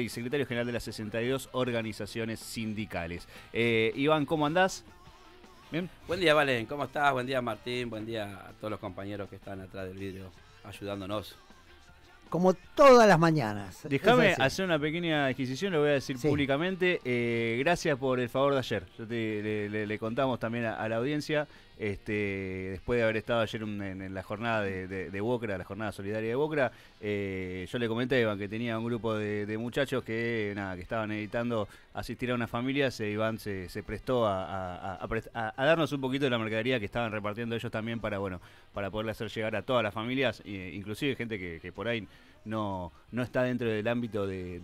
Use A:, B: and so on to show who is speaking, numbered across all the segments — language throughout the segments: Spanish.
A: y secretario general de las 62 organizaciones sindicales. Eh, Iván, ¿cómo andás? Bien. Buen día, Valen. ¿Cómo estás? Buen día, Martín. Buen día a todos los compañeros que están atrás del vidrio ayudándonos
B: como todas las mañanas. Déjame
A: hacer una pequeña adquisición, lo voy a decir públicamente. Eh, gracias por el favor de ayer. le, contamos también a la audiencia este, después de haber estado ayer en, la jornada de, Bocra, la jornada solidaria de Bocra, eh, yo le comenté a Iván, que tenía un grupo de, muchachos que que estaban editando asistir a una familia, se, Iván se, prestó a, darnos un poquito de la mercadería que estaban repartiendo ellos también para bueno para poderle hacer llegar a todas las familias, eh, inclusive gente que, por ahí no, no está dentro del ámbito de,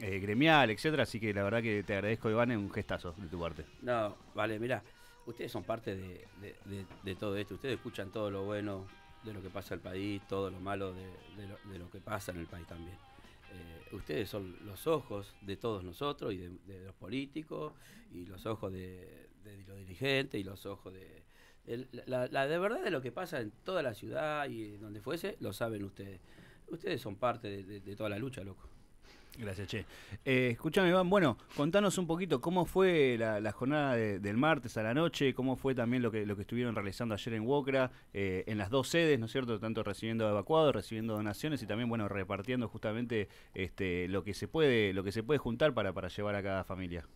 A: eh, gremial, etcétera, así que la verdad que te agradezco Iván, un gestazo de tu parte.
C: No, vale, mira, ustedes son parte de, todo esto, ustedes escuchan todo lo bueno de lo que pasa en el país, todo lo malo de, lo, que pasa en el país también. Eh, ustedes son los ojos de todos nosotros y de, los políticos, y los ojos de, los dirigentes, y los ojos de... la, la, de verdad de lo que pasa en toda la ciudad y donde fuese, lo saben ustedes. Ustedes son parte de toda la lucha, loco.
A: Gracias, Che. Eh, escúchame, Iván, bueno, contanos un poquito cómo fue la, jornada del martes a la noche, cómo fue también lo que, lo que estuvieron realizando ayer en Wokra, eh, en las dos sedes, ¿no es cierto? Tanto recibiendo evacuados, recibiendo donaciones y también, bueno, repartiendo justamente este, lo que se puede, lo que se puede juntar para, para llevar a cada familia.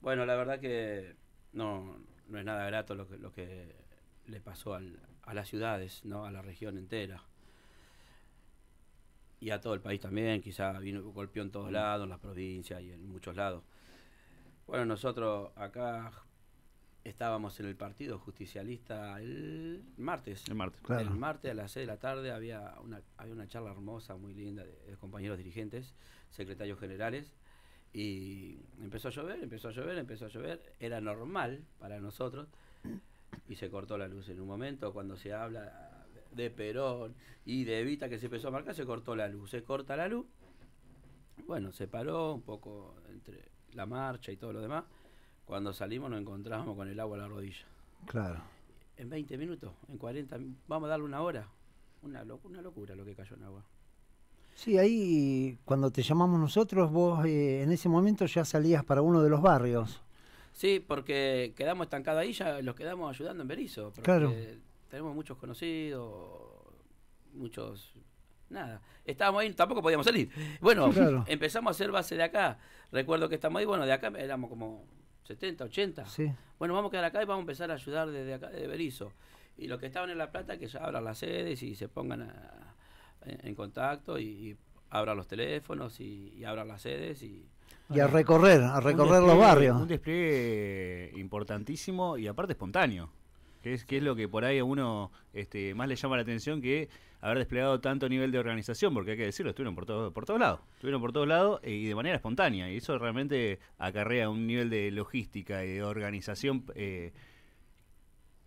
C: Bueno, la verdad que no, no es nada grato lo que, lo que le pasó a las ciudades, ¿no? A la región entera y a todo el país también, quizá vino, golpeó en todos mm. lados, en las provincias y en muchos lados. Bueno, nosotros acá estábamos en el partido justicialista el martes. El martes, claro. El martes a las 6 de la tarde había una, una charla hermosa, muy linda, de compañeros dirigentes, secretarios generales, y empezó a llover, empezó a llover, empezó a llover, era normal para nosotros, y se cortó la luz en un momento, cuando se habla de Perón y de Evita que se empezó a marcar, se cortó la luz. Se corta la luz. Bueno, se paró un poco entre la marcha y todo lo demás. Cuando salimos nos encontramos con el agua a la rodilla. Claro. En 20 minutos, en 40, vamos a darle una hora. Una, una locura lo que cayó en agua.
B: Sí, ahí cuando te llamamos nosotros, vos eh, en ese momento ya salías para uno de los barrios.
C: Sí, porque quedamos estancados ahí, ya los quedamos ayudando en Berizo. Claro tenemos muchos conocidos, muchos nada. Estábamos ahí, tampoco podíamos salir. Bueno, empezamos a hacer base de acá. Recuerdo que estamos ahí, bueno, de acá éramos como 70, 80. Sí. Bueno, vamos a quedar acá y vamos a empezar a ayudar desde acá, de Berizo. Y los que estaban en La Plata, que ya abran las sedes y se pongan en, contacto y, abran los teléfonos y, y abran las
A: sedes y...
B: Y a recorrer, a recorrer los barrios. Un
A: despliegue importantísimo y aparte espontáneo que es, es lo que por ahí a uno este, más le llama la atención que haber desplegado tanto nivel de organización, porque hay que decirlo, estuvieron por, todos por todos lados, estuvieron por todos lados eh, y de manera espontánea, y eso realmente acarrea un nivel de logística y de organización eh,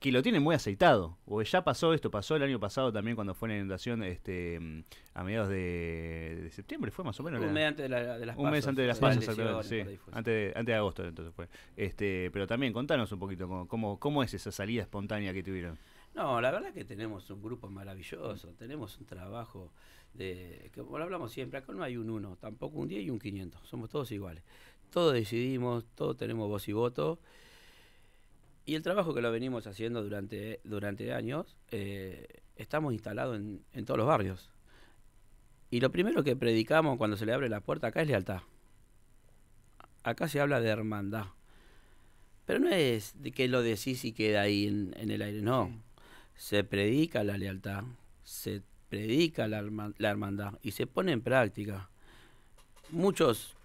A: que lo tienen muy aceitado. O ya pasó esto, pasó el año pasado también cuando fue la inundación este, a mediados de, septiembre, fue más o menos. Un mes antes de, las de Un mes antes de las pasas, Sí, antes, de, agosto, entonces fue. Este, pero también, contanos un poquito cómo, es esa salida espontánea que tuvieron.
C: No, la verdad que tenemos un grupo maravilloso, tenemos un trabajo de, como lo hablamos siempre, acá no hay un uno, tampoco un 10 y un 500, somos todos iguales. Todos decidimos, todos tenemos voz y voto y el trabajo que lo venimos haciendo durante, durante años, eh, estamos instalados en, todos los barrios. Y lo primero que predicamos cuando se le abre la puerta acá es lealtad. Acá se habla de hermandad. Pero no es de que lo decís y queda ahí en, el aire, no. Se predica la lealtad, se predica la hermandad y se pone en práctica. Muchos,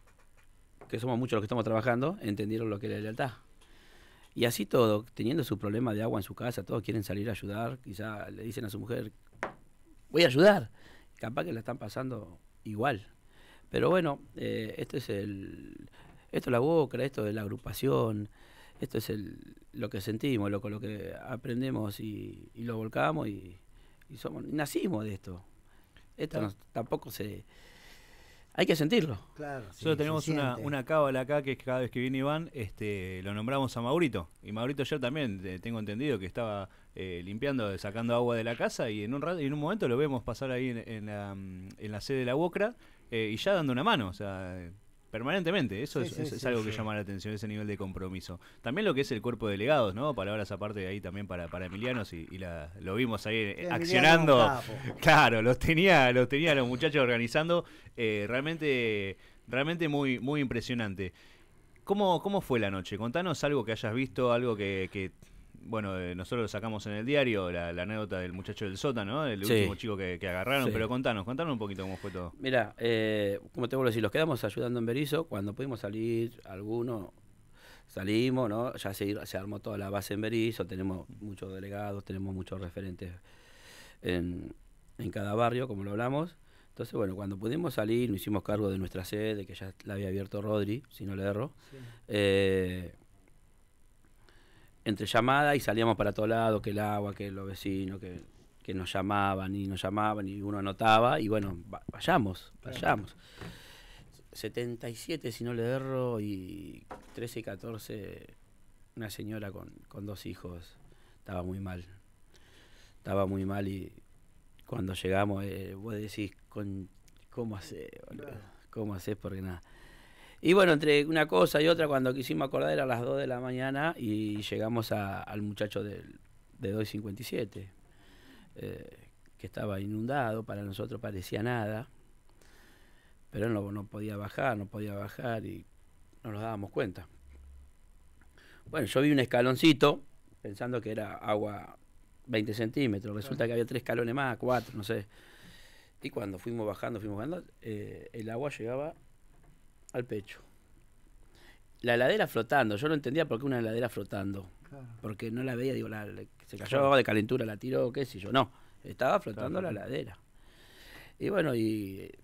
C: que somos muchos los que estamos trabajando, entendieron lo que es la lealtad y así todo, teniendo su problema de agua en su casa, todos quieren salir a ayudar, quizá le dicen a su mujer, voy a ayudar. Capaz que la están pasando igual. Pero bueno, eh, esto es el, esto la boca, esto de la agrupación, esto es el, lo que sentimos, lo, lo que aprendemos y, lo volcamos y, somos, nacimos de
A: esto. Esto tampoco se,
C: hay que sentirlo. Claro. Nosotros tenemos una, una
A: cábala acá que cada vez que viene Iván, este, lo nombramos a Maurito. Y Maurito ayer también, eh, tengo entendido que estaba eh, limpiando, sacando agua de la casa y en un en un momento lo vemos pasar ahí en, la, sede de la UOCRA eh, y ya dando una mano. O sea, permanentemente. Eso es, algo que llama la atención, ese nivel de compromiso. También lo que es el cuerpo de delegados, ¿no? Palabras aparte de ahí también para, para Emilianos y, la, lo vimos ahí accionando. Claro, los tenía, los tenía los muchachos organizando. Eh, realmente, realmente muy, muy impresionante. ¿Cómo, ¿Cómo fue la noche? Contanos algo que hayas visto, algo que, que bueno, eh, nosotros lo sacamos en el diario, la, anécdota del muchacho del sótano, el último chico que, agarraron, pero contanos, contanos un poquito cómo fue todo. Mira, eh, como te vuelvo a decir, los quedamos ayudando
C: en Berizo, cuando pudimos salir, algunos salimos, ¿no? Ya se, armó toda la base en Berizo, tenemos muchos delegados, tenemos muchos referentes en, cada barrio, como lo hablamos. Entonces, bueno, cuando pudimos salir, nos hicimos cargo de nuestra sede, que ya la había abierto Rodri, si no le erro. Sí. Eh, entre llamada y salíamos para todos lados, que el agua, que los vecinos, que, nos llamaban y nos llamaban y uno anotaba y bueno, vayamos, vayamos. 77, si no le erro, y 13 y 14, una señora con, dos hijos, estaba muy mal. Estaba muy mal y cuando llegamos, eh, vos decís, con, ¿cómo haces? ¿Cómo haces? Porque nada. Y bueno, entre una cosa y otra, cuando quisimos acordar era a las 2 de la mañana y llegamos al muchacho de 2.57, eh, que estaba inundado, para nosotros parecía nada, pero no, no podía bajar, no podía bajar y no nos dábamos cuenta. Bueno, yo vi un escaloncito, pensando que era agua 20 centímetros, resulta que había tres escalones más, cuatro, no sé. Y cuando fuimos bajando, fuimos bajando, eh, el agua llegaba al pecho. La heladera flotando, yo no entendía por qué una heladera flotando. Porque no la veía, digo, la, se cayó de calentura, la tiró, qué sé yo. No, estaba flotando la heladera. Y bueno, y eh,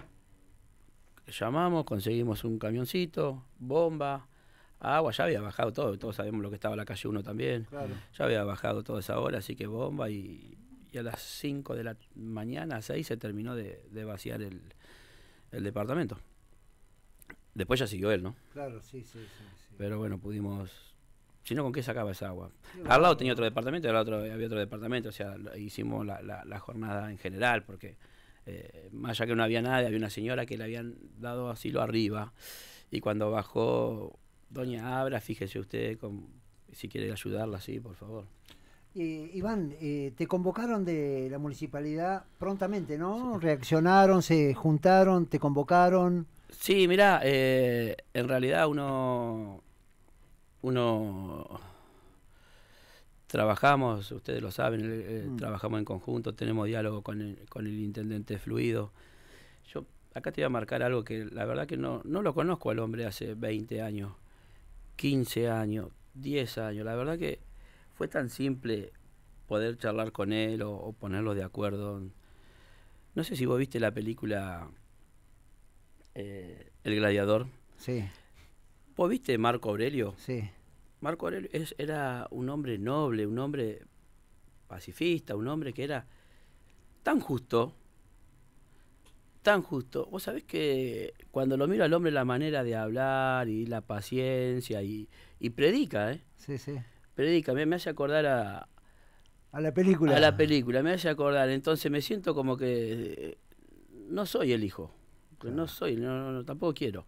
C: llamamos, conseguimos un camioncito, bomba, agua, ya había bajado todo, todos sabemos lo que estaba la calle 1 también. Ya había bajado toda esa hora, así que bomba y, a las 5 de la mañana, A 6 se terminó de, vaciar el, el departamento. Después ya siguió él, ¿no? Claro, sí, sí, sí. Pero bueno, pudimos... Si no, ¿con qué sacaba esa agua? al lado tenía otro departamento, al otro, había otro departamento, o sea, hicimos la, jornada en general, porque eh, más allá que no había nadie, había una señora que le habían dado asilo arriba, y cuando bajó Doña Abra, fíjese usted, si quiere ayudarla, sí, por favor.
B: Iván, eh, te convocaron de la municipalidad prontamente, ¿no? Reaccionaron, se juntaron, te convocaron.
C: Sí, mira, eh, en realidad uno, uno trabajamos, ustedes lo saben, eh, eh, mm. trabajamos en conjunto, tenemos diálogo con el, intendente Fluido. Yo acá te voy a marcar algo que la verdad que no, lo conozco al hombre hace 20 años, 15 años, 10 años. La verdad que fue tan simple poder charlar con él o, o de acuerdo. No sé si vos viste la película eh, el Gladiador. Sí. ¿Vos viste Marco Aurelio? Sí. Marco Aurelio era un hombre noble, un hombre pacifista, un hombre que era tan justo, tan justo. Vos sabés que cuando lo miro al hombre la manera de hablar y la paciencia y, predica, ¿eh? Sí, sí. Predica, me, me hace acordar a...
B: A la película. A la
C: película, me hace acordar. Entonces me siento como que eh, no soy el hijo. No soy, no, no, tampoco quiero.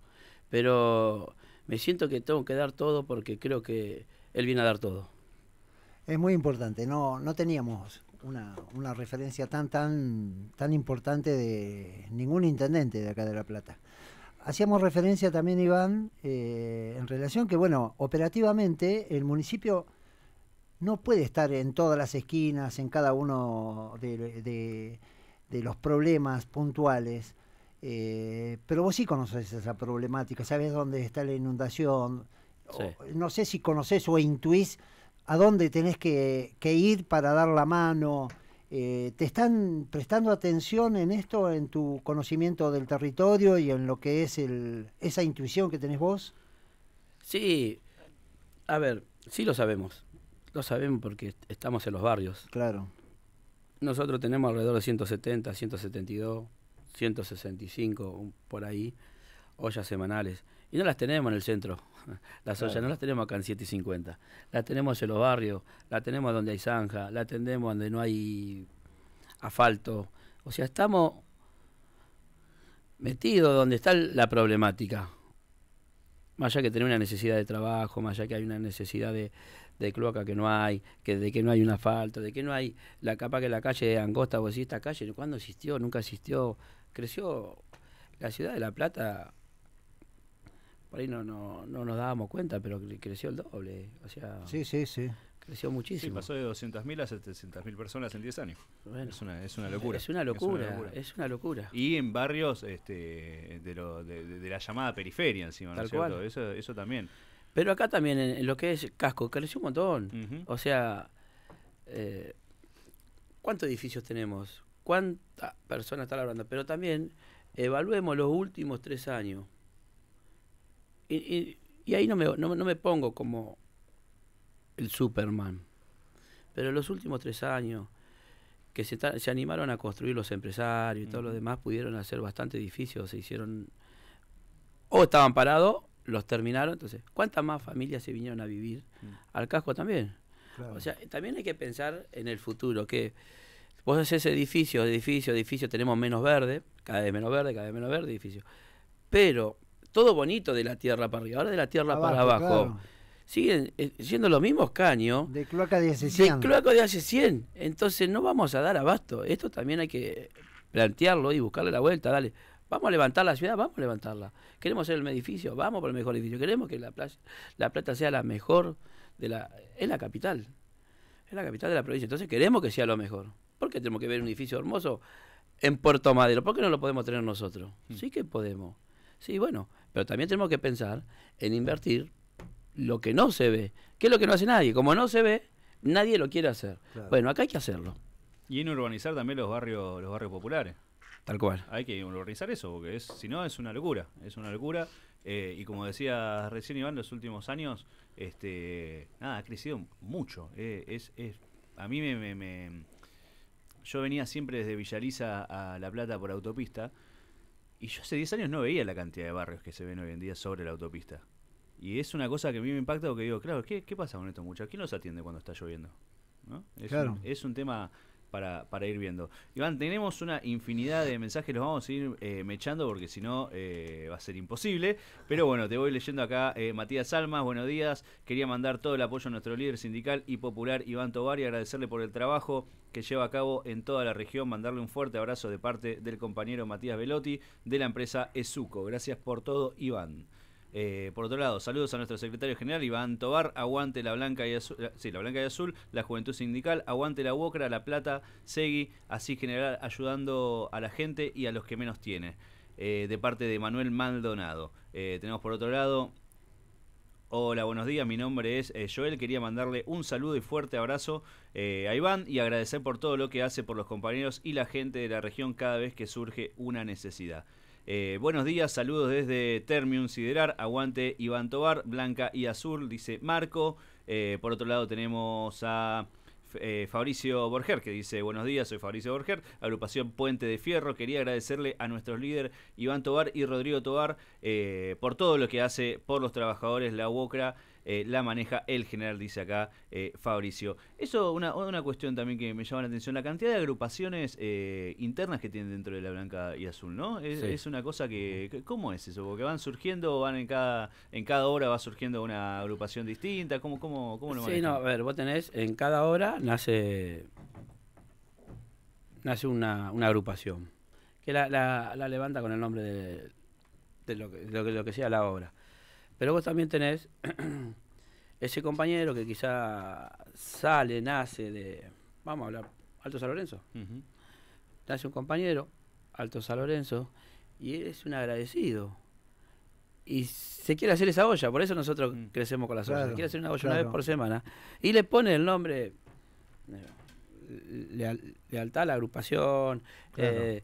C: Pero me siento que tengo que dar todo porque creo que él viene a dar todo.
B: Es muy importante, no, no teníamos una, referencia tan, tan, tan importante de ningún intendente de acá de La Plata. Hacíamos referencia también, Iván, eh, en relación que, bueno, operativamente el municipio no puede estar en todas las esquinas, en cada uno de los problemas puntuales. Eh, pero vos sí conoces esa problemática, Sabés dónde está la inundación. no sé si conoces o intuís a dónde tenés que, ir para dar la mano. Eh, ¿Te están prestando atención en esto, en tu conocimiento del territorio y en lo que es esa
C: intuición que tenés vos? Sí, a ver, sí lo sabemos. Lo sabemos porque estamos en los barrios. Claro. Nosotros tenemos alrededor de 170, 172 165 por ahí, ollas semanales. Y no las tenemos en el centro, las ollas, no las tenemos acá en 750. Las tenemos en los barrios, las tenemos donde hay zanja, las atendemos donde no hay asfalto. O sea, estamos metidos donde está la problemática. Más allá que tener una necesidad de trabajo, más allá que hay una necesidad de, cloaca que no hay, que de que no hay un asfalto, de que no hay la capa que la calle angosta, o si esta calle, ¿cuándo existió? Nunca existió creció la ciudad de La Plata, por ahí no, no, nos dábamos cuenta, pero creció el doble. O sea, sí, sí, sí.
A: Creció muchísimo. Sí, pasó de 200.000 a 700.000 personas en 10 años. es, una, locura. Es una locura, es una locura. Y en barrios este, de, la llamada periferia encima, Tal ¿no es Eso, eso también. Pero acá también, en, lo que es casco, creció un montón.
C: O sea, eh, ¿cuántos edificios tenemos? cuántas personas están hablando, pero también evaluemos los últimos tres años. Y, ahí no me, pongo como el Superman, pero los últimos tres años que se, animaron a construir los empresarios y todos los demás, pudieron hacer bastante edificios, se hicieron, o estaban parados, los terminaron, entonces, ¿cuántas más familias se vinieron a vivir mm. al casco también? O sea, también hay que pensar en el futuro, que Vos haces edificio, edificio, edificios, tenemos menos verde, cada vez menos verde, cada vez menos verde, edificio. Pero todo bonito de la tierra para arriba, ahora de la tierra para abajo. Siguen siendo eh, los mismos caños.
B: De cloaca de hace 100. De cloaca de hace
C: 100. Entonces no vamos a dar abasto. Esto también hay que plantearlo y buscarle la vuelta, dale. Vamos a levantar la ciudad, vamos a levantarla. Queremos ser el edificio, vamos por el mejor edificio. Queremos que la, la plata sea la mejor de la... Es la capital. Es la capital de la provincia. Entonces queremos que sea lo mejor. ¿Por qué tenemos que ver un edificio hermoso en Puerto Madero? ¿Por qué no lo podemos tener nosotros? Mm. Sí que podemos. Sí, bueno, pero también tenemos que pensar en invertir lo que no se ve. ¿Qué es lo que no hace nadie? Como no se ve, nadie lo quiere hacer. Bueno, acá hay que hacerlo.
A: Y en urbanizar también los barrios, los barrios populares. Tal cual. Hay que urbanizar eso, porque es, si no es una locura, es una locura. Eh, y como decía recién Iván, los últimos años, este, nada, ha crecido mucho. Eh, es, es, a mí me yo venía siempre desde Villaliza a La Plata por autopista. Y yo hace 10 años no veía la cantidad de barrios que se ven hoy en día sobre la autopista. Y es una cosa que a mí me impacta porque digo, claro, ¿qué, qué pasa con esto muchachos? ¿Quién los atiende cuando está lloviendo? ¿No? claro. es un tema para, para ir viendo. Iván, tenemos una infinidad de mensajes, los vamos a ir eh, mechando porque si no eh, va a ser imposible. Pero bueno, te voy leyendo acá. Eh, Matías Almas, buenos días. Quería mandar todo el apoyo a nuestro líder sindical y popular Iván Tobar y agradecerle por el trabajo que lleva a cabo en toda la región. Mandarle un fuerte abrazo de parte del compañero Matías Velotti de la empresa Esuco. Gracias por todo, Iván. Eh, por otro lado, saludos a nuestro secretario general Iván Tobar, aguante la blanca y azul, la, blanca y azul, la juventud sindical, aguante la UOCRA, la plata, Segui, así general ayudando a la gente y a los que menos tiene. Eh, de parte de Manuel Maldonado. Eh, tenemos por otro lado. Hola, buenos días. Mi nombre es eh, Joel. Quería mandarle un saludo y fuerte abrazo a Iván y agradecer por todo lo que hace por los compañeros y la gente de la región cada vez que surge una necesidad. Eh, buenos días, saludos desde Termium Siderar, aguante Iván Tobar, Blanca y Azul, dice Marco. Eh, por otro lado tenemos a eh, Fabricio Borger, que dice, buenos días, soy Fabricio Borger, agrupación Puente de Fierro, quería agradecerle a nuestros líderes Iván Tobar y Rodrigo Tobar por todo lo que hace por los trabajadores, la UOCRA. Eh, la maneja el general, dice acá eh, Fabricio. Eso, una, cuestión también que me llama la atención, la cantidad de agrupaciones eh, internas que tienen dentro de la Blanca y Azul, ¿no? Es, una cosa que, ¿cómo es eso? Porque van surgiendo, van en cada, en cada obra va surgiendo una agrupación distinta, ¿cómo, cómo, cómo lo manejan? Sí, no, a ver, vos tenés,
C: en cada hora nace, nace una, una agrupación, que la, la, levanta con el nombre de, de lo, que, de lo que sea la obra. Pero vos también tenés ese compañero que quizá sale, nace de, vamos a hablar, Alto San Lorenzo. Nace un compañero, Alto San Lorenzo, y es un agradecido. Y se quiere hacer esa olla, por eso nosotros mm. crecemos con las ollas. se quiere hacer una olla una vez por semana. Y le pone el nombre eh, lealtad a la agrupación, 16,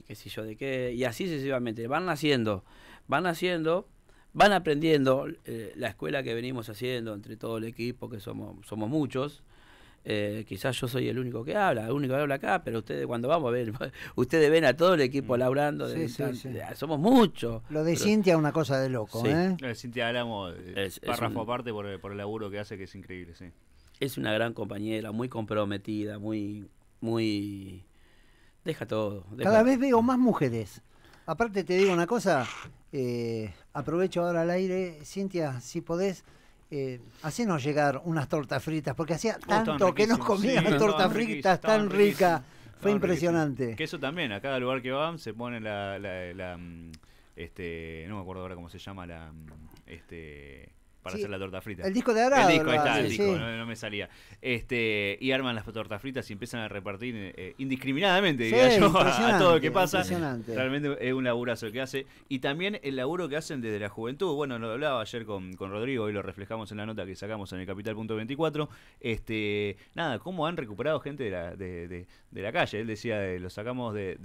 C: eh, qué sé yo, de qué, y así sucesivamente. Van naciendo, van naciendo van aprendiendo eh, la escuela que venimos haciendo entre todo el equipo, que somos, somos muchos. Eh, quizás yo soy el único que habla, el único que habla acá, pero ustedes cuando vamos a ver,
A: ustedes ven a todo el equipo mm. labrando eh, somos muchos.
B: Lo de Cintia es una cosa
C: de loco, ¿eh? Lo de
A: Cintia hablamos párrafo aparte por, el laburo que hace, que es increíble, sí.
C: Es una gran compañera, muy comprometida, muy, muy deja todo. Cada vez
B: veo más mujeres. Aparte te digo una cosa, eh, aprovecho ahora el aire, Cintia, si podés, eh, hacenos llegar unas tortas fritas, porque hacía oh, tanto que no comíamos tortas fritas tan, ricas, fue impresionante.
A: Que eso también, a cada lugar que van se pone la, la, mm, este, no me acuerdo ahora cómo se llama la, mm, este para hacer la torta frita. El disco de Arado. El disco, ahí está, el disco, no, me salía. Este, y arman las tortas fritas y empiezan a repartir eh, indiscriminadamente, diría yo, a, todo lo que pasa. Realmente es un laburazo que hace. Y también el laburo que hacen desde la juventud. Bueno, lo hablaba ayer con, Rodrigo y lo reflejamos en la nota que sacamos en el Capital.24. Este, nada, cómo han recuperado gente de la, calle. Él decía, eh, lo sacamos del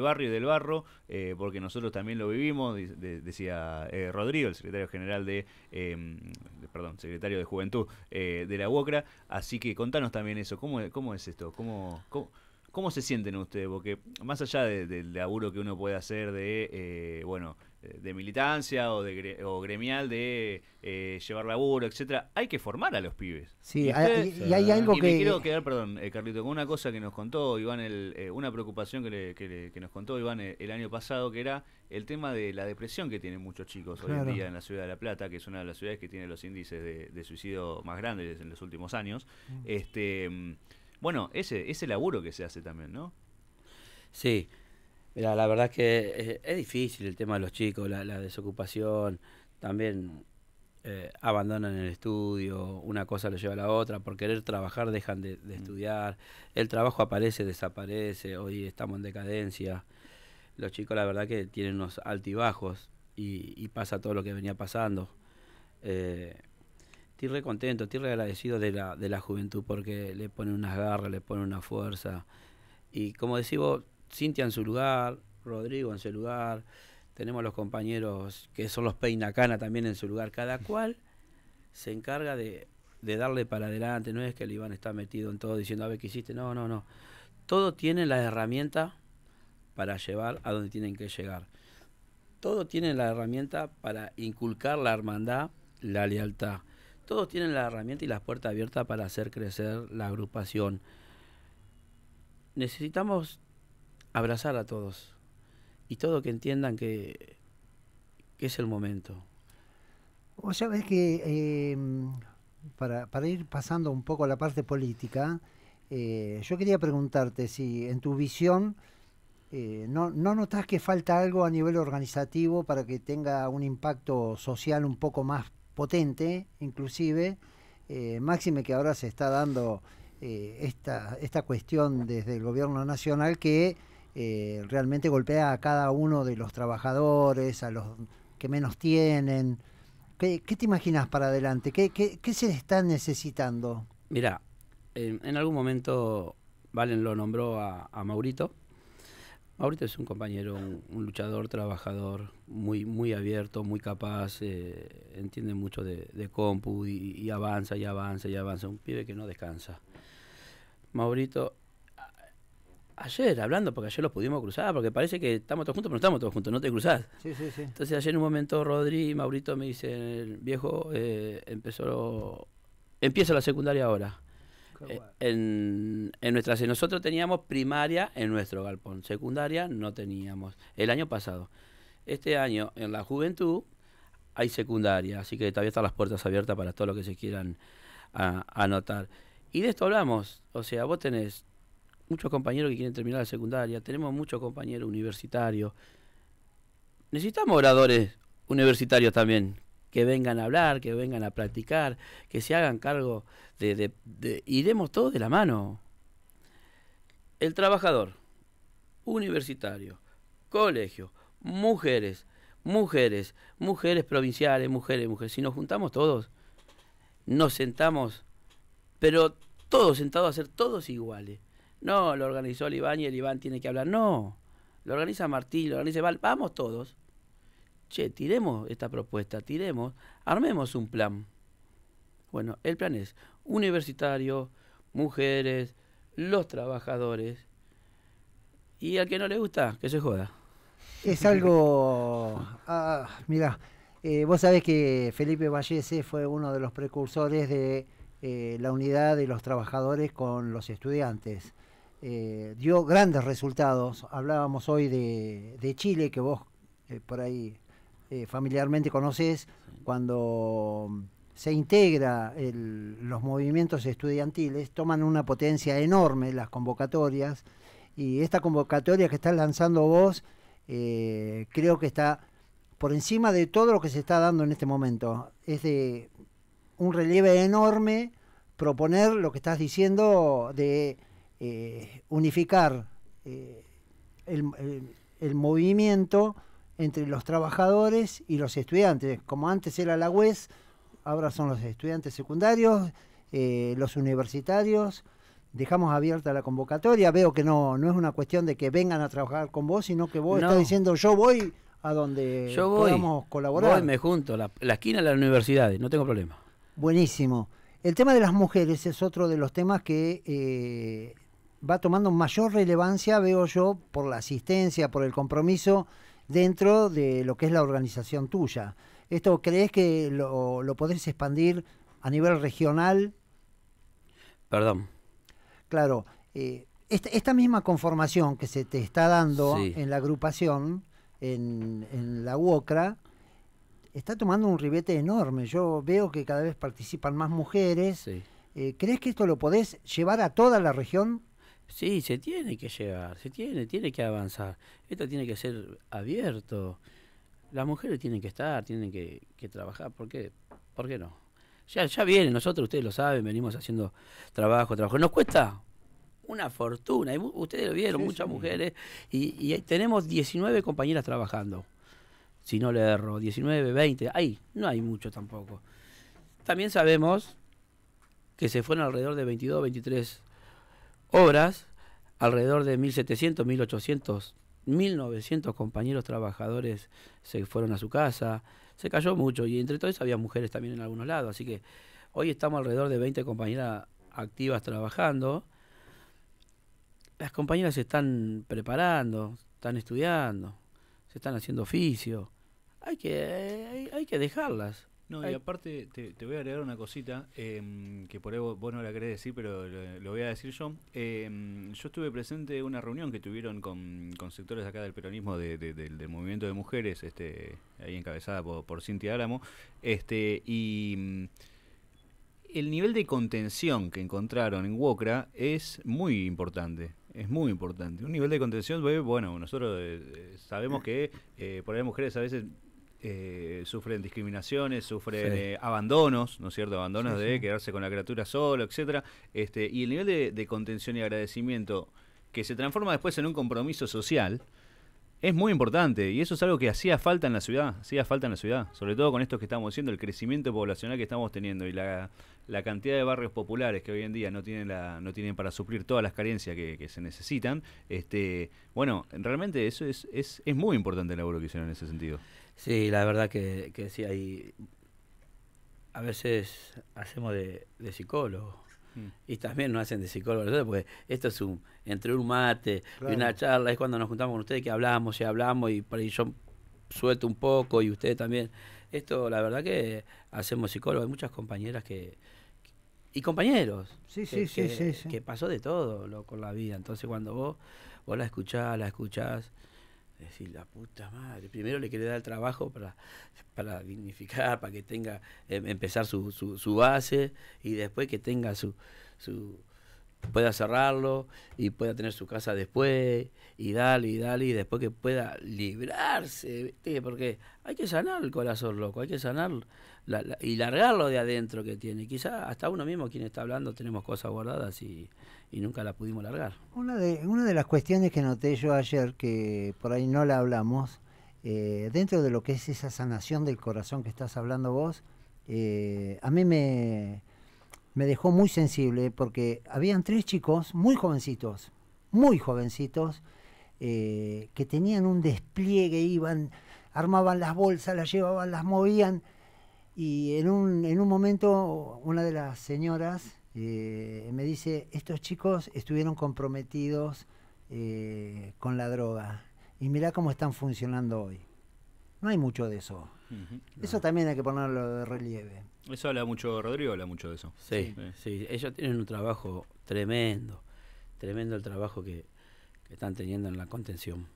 A: barrio y del barro, eh, porque nosotros también lo vivimos, decía Rodrigo, el secretario general de... Em, perdón, secretario de Juventud eh, de la UOCRA. Así que contanos también eso, ¿cómo, cómo es esto? ¿Cómo, cómo cómo se sienten ustedes? Porque más allá de, del laburo que uno puede hacer de, eh, bueno, de militancia o, de, o gremial de eh, llevar laburo, etcétera, hay que formar a los pibes. Sí, y, hay, algo que... Me quiero quedar, perdón, eh, Carlito, con una cosa que nos contó Iván, el, eh, una preocupación que, que, nos contó Iván el, año pasado, que era el tema de la depresión que tienen muchos chicos hoy en día en la ciudad de La Plata, que es una de las ciudades que tiene los índices de, suicidio más grandes en los últimos años. Mm. Este, mm, bueno, ese, ese laburo que se hace también, ¿no?
C: Sí. Mira, la verdad que eh, es, difícil el tema de los chicos, la, desocupación, también eh, abandonan el estudio, una cosa lo lleva a la otra, por querer trabajar dejan de, mm. estudiar, el trabajo aparece, desaparece, hoy estamos en decadencia, los chicos la verdad que tienen unos altibajos y, pasa todo lo que venía pasando. Eh, estoy re contento, estoy re agradecido de la, de la juventud porque le ponen unas garras, le ponen una fuerza y como decís vos, Cintia en su lugar, Rodrigo en su lugar, tenemos los compañeros que son los peinacana también en su lugar, cada cual se encarga de, darle para adelante, no es que el Iván está metido en todo diciendo, a ver qué hiciste, no, no, no. Todo tiene la herramienta para llevar a donde tienen que llegar. Todo tienen la herramienta para inculcar la hermandad, la lealtad. Todos tienen la herramienta y las puertas abiertas para hacer crecer la agrupación. Necesitamos abrazar a todos y todo que entiendan que, es el momento.
B: O sea, que em, para, ir pasando un poco a la parte política, eh, yo quería preguntarte si en tu visión eh, no, notas que falta algo a nivel organizativo para que tenga un impacto social un poco más potente, inclusive, eh, máxime que ahora se está dando esta, esta cuestión desde el gobierno nacional que eh, realmente golpea a cada uno de los trabajadores, a los que menos tienen. ¿Qué, te imaginas para adelante? ¿Qué, qué, se está necesitando?
C: Mira, en, algún momento Valen lo nombró a, Maurito. Maurito es un compañero, un, luchador, trabajador, muy, muy abierto, muy capaz, eh, entiende mucho de, compu y, y, avanza y avanza y avanza. Un pibe que no descansa. Maurito Ayer, hablando, porque ayer los pudimos cruzar, porque parece que estamos todos juntos, pero no estamos todos juntos, no te cruzás. Sí, sí, sí. Entonces ayer en un momento Rodri y Maurito me dicen, el viejo, eh, empezó, empieza la secundaria ahora. Eh, en, en nosotros teníamos primaria en nuestro galpón, secundaria no teníamos, el año pasado. Este año, en la juventud, hay secundaria, así que todavía están las puertas abiertas para todo lo que se quieran ah, anotar. Y de esto hablamos, o sea, vos tenés muchos compañeros que quieren terminar la secundaria, tenemos muchos compañeros universitarios. Necesitamos oradores universitarios también, que vengan a hablar, que vengan a practicar, que se hagan cargo de... iremos todos de la mano. El trabajador, universitario, colegio, mujeres, mujeres, mujeres provinciales, mujeres, mujeres. Si nos juntamos todos, nos sentamos, pero todos sentados a ser todos iguales. No, lo organizó el Iván y el Iván tiene que hablar. No, lo organiza Martín, lo organiza Vamos todos. Che, tiremos esta propuesta, tiremos, armemos un plan. Bueno, el plan es universitario, mujeres, los trabajadores. Y al que no le gusta, que se joda.
B: Es algo. Ah, mira, eh, vos sabés que Felipe Vallese fue uno de los precursores de eh, la unidad de los trabajadores con los estudiantes. Eh, dio grandes resultados. Hablábamos hoy de, Chile, que vos eh, por ahí eh, familiarmente conoces, cuando se integra los movimientos estudiantiles, toman una potencia enorme las convocatorias, y esta convocatoria que estás lanzando vos, creo que está por encima de todo lo que se está dando en este momento. Es de un relieve enorme proponer lo que estás diciendo de eh, unificar eh, eh, el, movimiento entre los trabajadores y los estudiantes. Como antes era la UES, ahora son los estudiantes secundarios, los universitarios. Dejamos abierta la convocatoria. Veo que no, no es una cuestión de que vengan a trabajar con vos, sino que vos estás diciendo yo voy a donde podamos colaborar. Voy,
C: me junto, la, esquina de las universidades, no tengo problema.
B: Buenísimo. El tema de las mujeres es otro de los temas que va tomando mayor relevancia, veo yo, por la asistencia, por el compromiso dentro de lo que es la organización tuya. ¿Esto crees que lo, podés expandir a nivel regional? Perdón. Claro, eh, esta, misma conformación que se te está dando en la agrupación, en, la UOCRA, está tomando un ribete enorme. Yo veo que cada vez participan más mujeres. Eh, ¿Crees que esto lo podés llevar a toda la región?
C: Sí, se tiene que llegar, se tiene, tiene que avanzar. Esto tiene que ser abierto. Las mujeres tienen que estar, tienen que, que trabajar. ¿Por qué? no? Ya, ya vienen, nosotros, ustedes lo saben, venimos haciendo trabajo, trabajo. Nos cuesta una fortuna, y ustedes lo vieron, muchas mujeres, y, y tenemos 19 compañeras trabajando, si no le erro, 19, 20, ahí, no hay mucho tampoco. También sabemos que se fueron alrededor de 22, 23 obras, alrededor de 1.700, 1.800, 1.900 compañeros trabajadores se fueron a su casa, se cayó mucho y entre todos había mujeres también en algunos lados, así que hoy estamos alrededor de 20 compañeras activas trabajando. Las compañeras se están preparando, están estudiando, se están haciendo oficio. Hay que, hay que dejarlas.
A: No, y aparte te, voy a agregar una cosita em, que por ahí vos, no la querés decir, pero lo, voy a decir yo. Em, yo estuve presente en una reunión que tuvieron con, sectores acá del peronismo del movimiento de mujeres, este, ahí encabezada por, Cintia Álamo, este, y mm, el nivel de contención que encontraron en Wokra es muy importante es muy importante. Un nivel de contención, bueno, nosotros eh, eh, sabemos eh. que por ahí mujeres a veces eh, sufren discriminaciones, sufren eh, abandonos, ¿no es cierto? Abandonos de quedarse con la criatura solo, etcétera. Este, y el nivel de, contención y agradecimiento que se transforma después en un compromiso social es muy importante y eso es algo que hacía falta en la ciudad, hacía falta en la ciudad, sobre todo con esto que estamos haciendo el crecimiento poblacional que estamos teniendo y la, cantidad de barrios populares que hoy en día no tienen la, no tienen para suplir todas las carencias que, se necesitan, este, bueno, realmente eso es, muy importante el laburo que en ese sentido. Sí, la verdad que, que sí, hay,
C: a veces hacemos de, de psicólogo. Mm. Y también nos hacen de psicólogos porque esto es un, entre un mate y una charla, es cuando nos juntamos con ustedes que hablamos y hablamos y por yo suelto un poco y ustedes también. Esto, la verdad que hacemos psicólogos, hay muchas compañeras que, y compañeros. Sí, sí, sí, sí, Que pasó de todo lo, con la vida. Entonces, cuando vos, vos la escuchás, la escuchás, decir, la puta madre. Primero le quiere dar el trabajo para, para dignificar, para que tenga, em, empezar su, su, base y después que tenga su, su, pueda cerrarlo y pueda tener su casa después y dale y dale y después que pueda librarse, Porque hay que sanar el corazón loco, hay que sanar y largarlo de adentro que tiene. quizás hasta uno mismo quien está hablando tenemos cosas guardadas y y nunca la pudimos largar.
B: Una de, una de las cuestiones que noté yo ayer, que por ahí no la hablamos, eh, dentro de lo que es esa sanación del corazón que estás hablando vos, eh, a mí me, dejó muy sensible porque habían tres chicos muy jovencitos, muy jovencitos, eh, que tenían un despliegue, iban, armaban las bolsas, las llevaban, las movían. Y en un, en un momento una de las señoras eh, me dice, estos chicos estuvieron comprometidos eh, con la droga y mirá cómo están funcionando hoy. No hay mucho de eso. Eso también hay que ponerlo de relieve.
A: Eso habla mucho, Rodrigo habla mucho de eso. Sí, ellos tienen
C: un trabajo tremendo, tremendo el trabajo que están teniendo en la contención.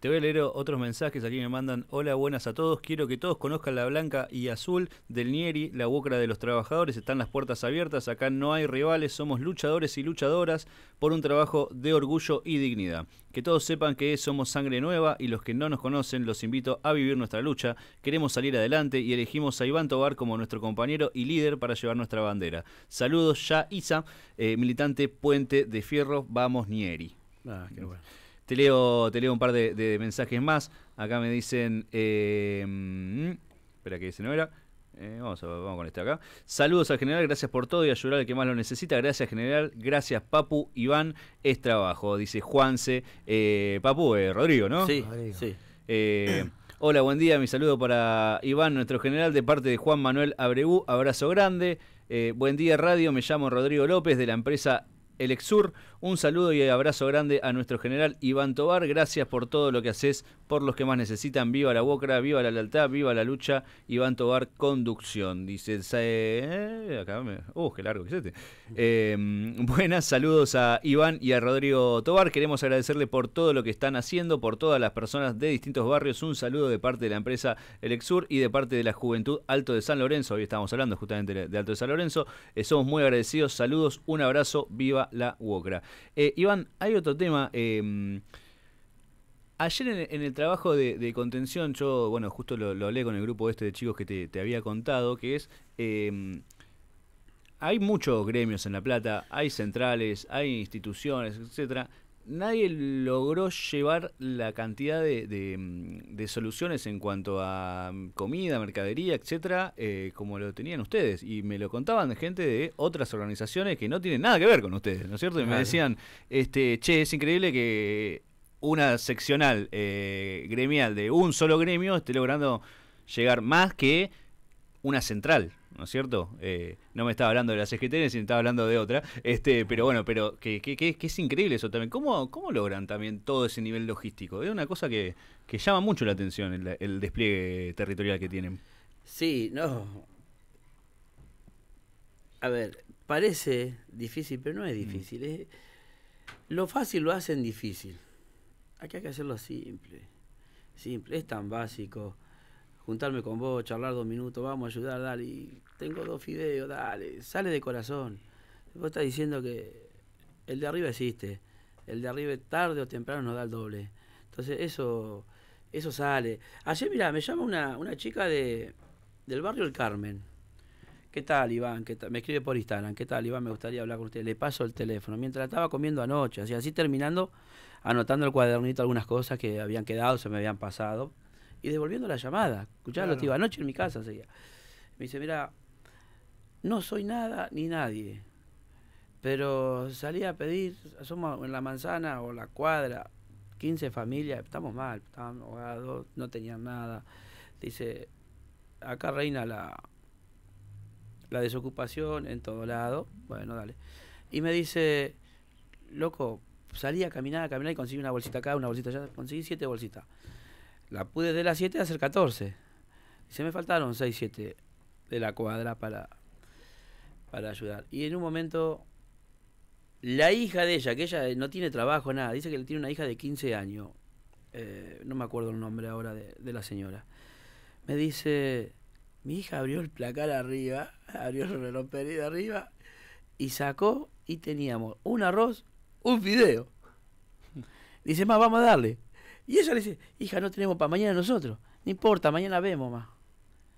A: Te voy a leer otros mensajes. Aquí me mandan: Hola, buenas a todos. Quiero que todos conozcan la blanca y azul del Nieri, la bucra de los trabajadores. Están las puertas abiertas. Acá no hay rivales. Somos luchadores y luchadoras por un trabajo de orgullo y dignidad. Que todos sepan que somos sangre nueva y los que no nos conocen los invito a vivir nuestra lucha. Queremos salir adelante y elegimos a Iván Tobar como nuestro compañero y líder para llevar nuestra bandera. Saludos, ya Isa, eh, militante Puente de Fierro. Vamos, Nieri. Ah, qué bueno. Te leo, te leo un par de, mensajes más. Acá me dicen. Em, espera, que dice no era. Eh, vamos, a, con este acá. Saludos al general, gracias por todo y ayudar al que más lo necesita. Gracias, general. Gracias, Papu. Iván, es trabajo. Dice Juanse. Eh, Papu, eh, Rodrigo, ¿no? Sí, Rodrigo. Eh, hola, buen día. Mi saludo para Iván, nuestro general, de parte de Juan Manuel Abreu. Abrazo grande. buen día, radio. Me llamo Rodrigo López de la empresa Elexur. Un saludo y abrazo grande a nuestro general Iván Tobar. Gracias por todo lo que haces por los que más necesitan. Viva la UOCRA, viva la lealtad, viva la lucha. Iván Tobar, conducción. Dice, eh, acá me, uh, qué largo que este. em, buenas, saludos a Iván y a Rodrigo Tobar. Queremos agradecerle por todo lo que están haciendo, por todas las personas de distintos barrios. Un saludo de parte de la empresa Elexur y de parte de la Juventud Alto de San Lorenzo. Hoy estamos hablando justamente de Alto de San Lorenzo. Eh, somos muy agradecidos. Saludos, un abrazo, viva la Wocra. Eh, Iván, hay otro tema. Em, ayer en, el trabajo de, contención, yo, bueno, justo lo, lo, hablé con el grupo este de chicos que te, había contado, que es... Em, hay muchos gremios en La Plata, hay centrales, hay instituciones, etcétera, nadie logró llevar la cantidad de, de, mm, soluciones en cuanto a mm, comida, mercadería, etcétera, eh, como lo tenían ustedes. Y me lo contaban gente de otras organizaciones que no tienen nada que ver con ustedes, ¿no es cierto? Y me decían, este, che, es increíble que una seccional eh, gremial de un solo gremio esté logrando llegar más que una central, ¿no es cierto? Eh, no me estaba hablando de la CGT, sino estaba hablando de otra, este, pero bueno, pero que, es increíble eso también. ¿Cómo, ¿Cómo, logran también todo ese nivel logístico? Es una cosa que, llama mucho la atención el, despliegue territorial que tienen. Sí, no. A ver, parece
C: difícil, pero no es mm. difícil. lo fácil lo hacen difícil. Aquí hay que hacerlo simple. Simple, es tan básico juntarme con vos, charlar dos minutos, vamos a ayudar, dale. tengo dos fideos, dale. Sale de corazón. Vos estás diciendo que el de arriba existe. El de arriba tarde o temprano nos da el doble. Entonces eso, eso sale. Ayer, mira, me llama una, chica de, del barrio El Carmen. ¿Qué tal, Iván? ¿Qué Me escribe por Instagram. ¿Qué tal, Iván? Me gustaría hablar con usted. Le paso el teléfono. Mientras estaba comiendo anoche, así, así terminando, anotando el cuadernito algunas cosas que habían quedado, se me habían pasado y devolviendo la llamada. Escuchaba tío, anoche en mi casa seguía. Me dice, mira, no soy nada ni nadie, pero salí a pedir, somos en la manzana o la cuadra, 15 familias, estamos mal, estábamos ahogados, no tenían nada. Dice, acá reina la, la desocupación en todo lado. Bueno, dale. Y me dice, loco, salí a caminar, a caminar y conseguí una bolsita acá, una bolsita allá, conseguí siete bolsitas. La pude de las 7 hacer 14. Se me faltaron 6, 7 de la cuadra para, para ayudar. Y en un momento, la hija de ella, que ella eh, no tiene trabajo, nada, dice que tiene una hija de 15 años, eh, no me acuerdo el nombre ahora de, la señora, me dice, mi hija abrió el placar arriba, abrió el reloj de arriba, y sacó y teníamos un arroz, un fideo. Dice, más, vamos a darle. Y ella le dice, hija, no tenemos para mañana nosotros. No importa, mañana vemos más.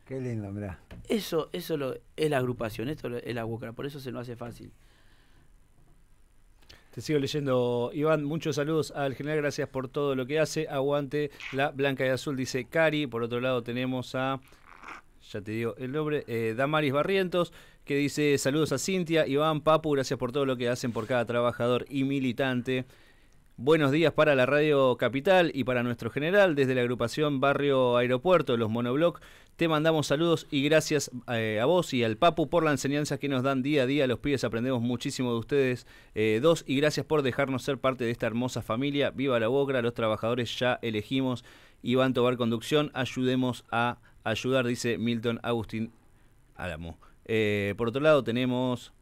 C: Qué lindo, mirá. Eso, eso es la agrupación, esto es la búsqueda. por eso se nos hace fácil.
A: Te sigo leyendo, Iván. Muchos saludos al general, gracias por todo lo que hace. Aguante la blanca y azul, dice Cari. Por otro lado, tenemos a, ya te digo el nombre, eh, Damaris Barrientos, que dice saludos a Cintia, Iván, Papu, gracias por todo lo que hacen por cada trabajador y militante. Buenos días para la Radio Capital y para nuestro general desde la agrupación Barrio Aeropuerto, los Monobloc. Te mandamos saludos y gracias eh, a vos y al Papu por la enseñanza que nos dan día a día. Los pibes aprendemos muchísimo de ustedes eh, dos y gracias por dejarnos ser parte de esta hermosa familia. Viva la Bogra, los trabajadores ya elegimos. y van a tomar Conducción, ayudemos a ayudar, dice Milton Agustín Álamo. Eh, por otro lado tenemos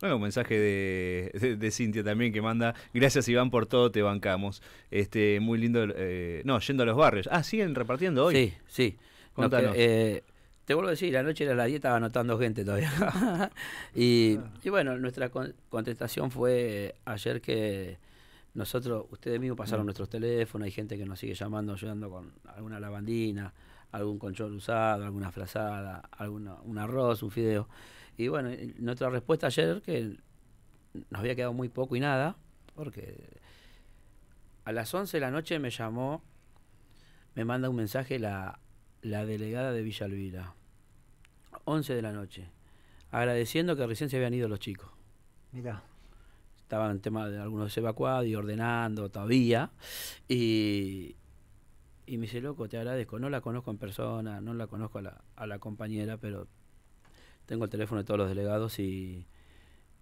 A: bueno, un mensaje de, Cintia también que manda, gracias Iván por todo, te bancamos. Este, muy lindo, eh, no, yendo a los barrios. Ah, siguen repartiendo hoy. Sí, sí. Contanos. Eh, eh,
C: te vuelvo a decir, noche era la dieta anotando gente todavía. Ah. y, bueno, nuestra contestación fue ayer que nosotros, ustedes mismos pasaron mm. nuestros teléfonos, hay gente que nos sigue llamando, ayudando con alguna lavandina, algún control usado, alguna frazada, alguna, un arroz, un fideo. Y bueno, nuestra respuesta ayer que nos había quedado muy poco y nada, porque a las 11 de la noche me llamó, me manda un mensaje la, delegada de Villa Elvira, 11 de la noche, agradeciendo que recién se habían ido los chicos. Mirá. Estaban en tema de algunos evacuados y ordenando todavía. Y, y me dice, loco, te agradezco. No la conozco en persona, no la conozco a la, a la compañera, pero tengo el teléfono de todos los delegados y,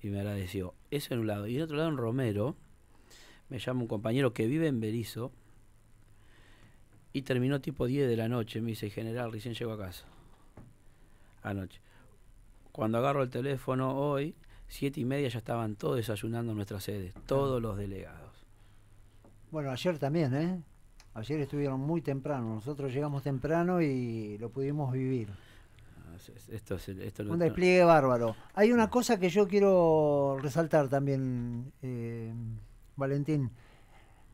C: me agradeció. Eso en un lado. Y en otro lado, en Romero, me llama un compañero que vive en Berizo y terminó tipo 10 de la noche. Me dice, general, recién llego a casa. Anoche. Cuando agarro el teléfono hoy, siete y media ya estaban todos desayunando en nuestra sede, todos los delegados.
B: Bueno, ayer también, ¿eh? Ayer estuvieron muy temprano, nosotros llegamos temprano y lo pudimos vivir un despliegue bárbaro. Hay una mm. cosa que yo quiero resaltar también, eh, Valentín.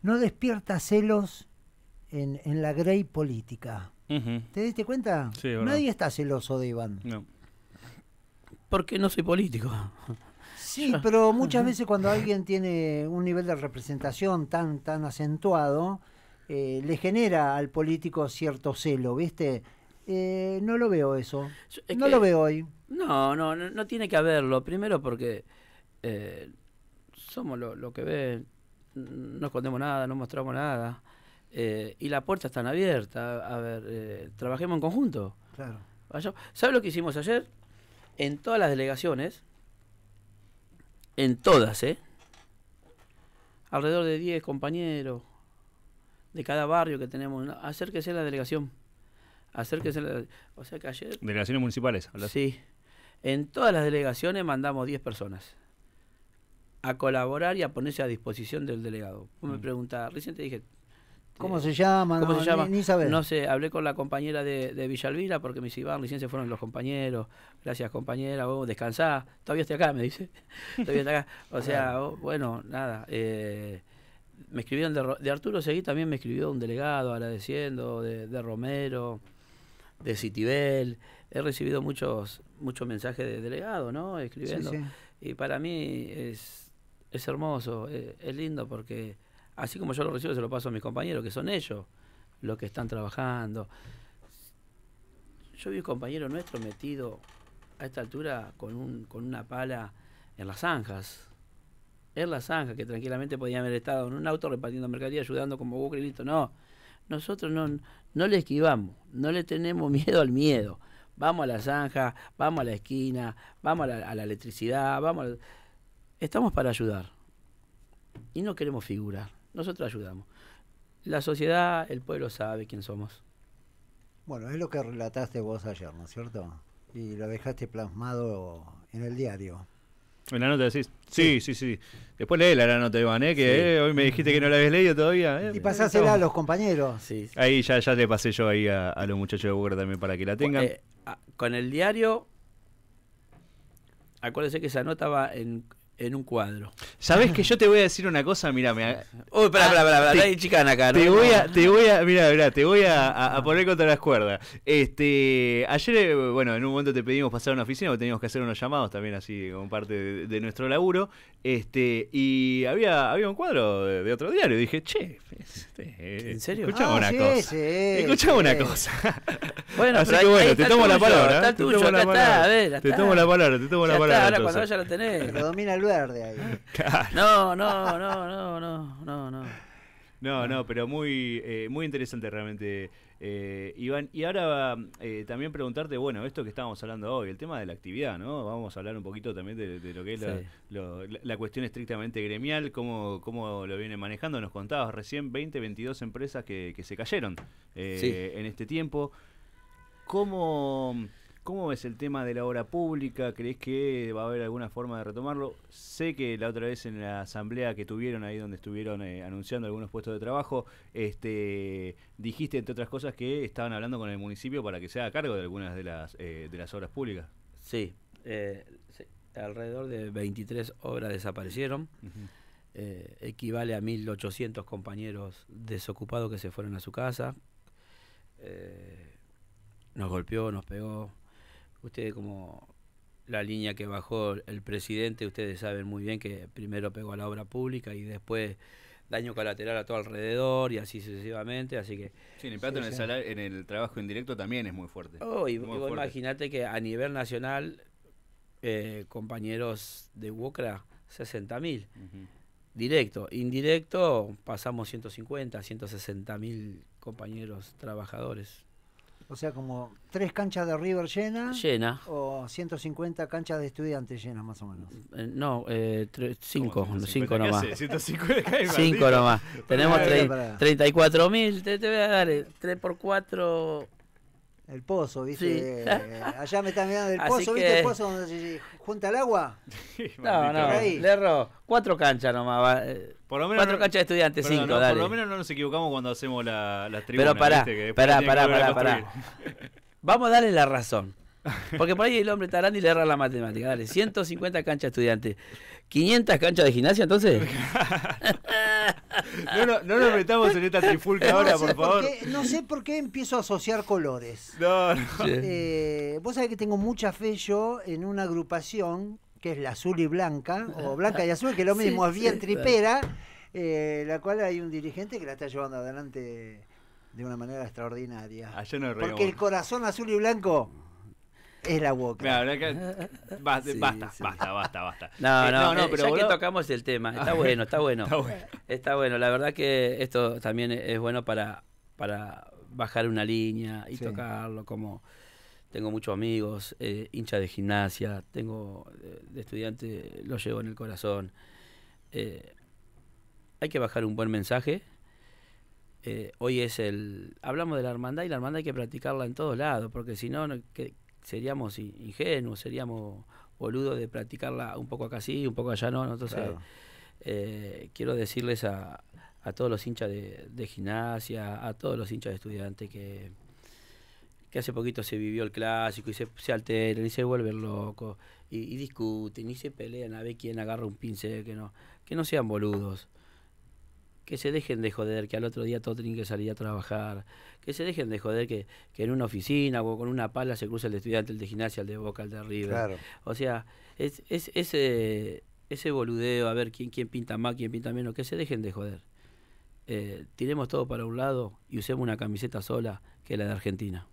B: No despierta celos en, la grey política. ¿Te diste cuenta? Nadie está celoso de Iván.
C: No. Porque no soy político.
B: Sí, pero muchas veces cuando alguien tiene un nivel de representación tan, tan acentuado, eh, le genera al político cierto celo, ¿viste? Eh, no lo veo eso. no lo veo hoy.
C: No, no, no, tiene que haberlo. Primero porque eh, somos lo, que ven, no escondemos nada, no mostramos nada. Eh, y las puertas están abiertas. A ver, trabajemos en conjunto. Claro. ¿Sabes lo que hicimos ayer? En todas las delegaciones, en todas, ¿eh? Alrededor de 10 compañeros de cada barrio que tenemos. Acérquese a la delegación acérquese. o sea que
A: Delegaciones municipales,
C: Sí. En todas las delegaciones mandamos 10 personas a colaborar y a ponerse a disposición del delegado. Vos me mm. preguntás, recién te dije.
B: ¿Cómo eh, se llama? no, Ni, No
C: sé, hablé con la compañera de, de Villalvira porque me dice, Iván, recién se fueron los compañeros. Gracias, compañera, vos descansá. Todavía estoy acá, me dice. Todavía acá. O sea, bueno, nada. Eh, me escribieron de, Arturo Seguí, también me escribió un delegado agradeciendo, de, de Romero de Citibel. He recibido muchos, muchos mensajes de delegados, ¿no? Escribiendo. Y para mí es, es hermoso, eh, es, lindo porque así como yo lo recibo, se lo paso a mis compañeros, que son ellos los que están trabajando. Yo vi un compañero nuestro metido a esta altura con, un, con una pala en las zanjas. En las zanjas, que tranquilamente podían haber estado en un auto repartiendo mercadería, ayudando como Google y listo. No, nosotros no, no le esquivamos, no le tenemos miedo al miedo. Vamos a la zanja, vamos a la esquina, vamos a la, electricidad, vamos Estamos para ayudar. Y no queremos figurar, nosotros ayudamos. La sociedad, el pueblo sabe quién somos.
B: Bueno, es lo que relataste vos ayer, ¿no es cierto? Y lo dejaste plasmado en el diario.
A: En la nota decís, sí, sí, sí. Después lee la nota, Iván, ¿eh? que hoy me dijiste que no la habías leído todavía. Eh. y pasásela a
C: los compañeros.
A: Ahí ya, ya le pasé yo ahí a, los muchachos de Google también para que la tengan. Eh,
C: con el diario, acuérdese que esa nota va en, en
A: un cuadro. Sabes que yo te voy a decir una cosa? Mira, me. Uy, pará, pará, pará, Hay chicana acá, ¿no? Te voy a, te voy a, mira, te voy a, ah. poner contra las cuerdas. Este, ayer, eh, bueno, en un momento te pedimos pasar a una oficina, porque teníamos que hacer unos llamados también así como parte de, nuestro laburo. Este, y había, había un cuadro de, otro diario. Y dije, che, este, eh, ¿en serio? Escuchaba ah, una cosa. Sí, una cosa. Bueno, que bueno, te tomo la
B: palabra. Te tomo la palabra, te tomo la palabra. Ahora cuando vaya la tenés. domina el verde
A: ahí.
C: No, no, no, no, no, no, no.
A: No, no, pero muy, eh, muy interesante realmente, eh, Iván. Y ahora eh, también preguntarte, bueno, esto que estábamos hablando hoy, el tema de la actividad, ¿no? Vamos a hablar un poquito también de, lo que es la, cuestión estrictamente gremial, cómo, lo viene manejando. Nos contabas recién 20, 22 empresas que, se cayeron en este tiempo. ¿Cómo...? ¿Cómo ves el tema de la obra pública? ¿Crees que va a haber alguna forma de retomarlo? Sé que la otra vez en la asamblea que tuvieron ahí donde estuvieron eh, anunciando algunos puestos de trabajo, este, dijiste entre otras cosas que estaban hablando con el municipio para que se haga cargo de algunas de las eh, de las obras públicas. Sí,
C: eh, alrededor de
A: 23
C: obras desaparecieron. equivale a 1.800 compañeros desocupados que se fueron a su casa. nos golpeó, nos pegó, Ustedes como la línea que bajó el presidente, ustedes saben muy bien que primero pegó a la obra pública y después daño colateral a todo alrededor y así sucesivamente, así que... Sí, el impacto en, el en el trabajo indirecto también es
A: muy fuerte. Oh, y,
C: que a nivel nacional, eh, compañeros de UOCRA, 60.000. mil. Directo, indirecto, pasamos 150, 160 mil compañeros trabajadores.
B: O sea, como tres canchas de River
C: llenas. Llena.
B: O 150 canchas de estudiantes llenas, más o menos.
C: Eh, no, eh, cinco, cinco nomás. 150 Cinco nomás. Tenemos 34.000, te, te voy a dar 3 eh, por 4, el pozo, ¿viste? Eh, allá me están mirando
A: el pozo, ¿viste?
B: El pozo donde se junta el agua. no,
C: no, le erró. Cuatro canchas nomás. Eh,
A: por lo menos cuatro canchas de estudiantes, cinco, dale. Por lo menos no nos equivocamos cuando hacemos la, las tribunas. Pero pará, pará, pará, pará, pará.
C: Vamos a darle la razón. Porque por ahí el hombre grande y le erra la matemática. Dale, 150 canchas de estudiantes. ¿500 canchas de gimnasia entonces? no, no, nos metamos en esta trifulca ahora, por, favor.
B: no sé por qué empiezo a asociar colores. No, Eh, vos sabés que tengo mucha fe yo en una agrupación que es la azul y blanca, o blanca y azul, que lo mismo es bien tripera, eh, la cual hay un dirigente que la está llevando adelante de una manera extraordinaria. Ah, Porque el corazón azul y blanco
C: era la basta, basta, basta, basta, eh, No, no, no, eh, pero ya que tocamos el tema, está bueno, está bueno. está bueno. La verdad que esto también es bueno para, para bajar una línea y tocarlo como tengo muchos amigos, eh, hincha de gimnasia, tengo de, estudiante, lo llevo en el corazón. hay que bajar un buen mensaje. hoy es el. Hablamos de la hermandad y la hermandad hay que practicarla en todos lados, porque si no, seríamos ingenuos, seríamos boludos de practicarla un poco acá sí, un poco allá no. No sé. eh, quiero decirles a, a, todos los hinchas de, de, gimnasia, a todos los hinchas de estudiantes que, que hace poquito se vivió el clásico y se, se alteran y se vuelven locos y, y discuten y se pelean a ver quién agarra un pincel, que no, que no sean boludos que se dejen de joder, que al otro día todo que salir a trabajar, que se dejen de joder que, en una oficina o con una pala se cruza el estudiante, el de gimnasia, el de boca, el de arriba. O sea, es, ese, ese boludeo, a ver quién, pinta más, quién pinta menos, que se dejen de joder. Eh, tiremos todo para un lado y usemos una camiseta sola que es la de Argentina.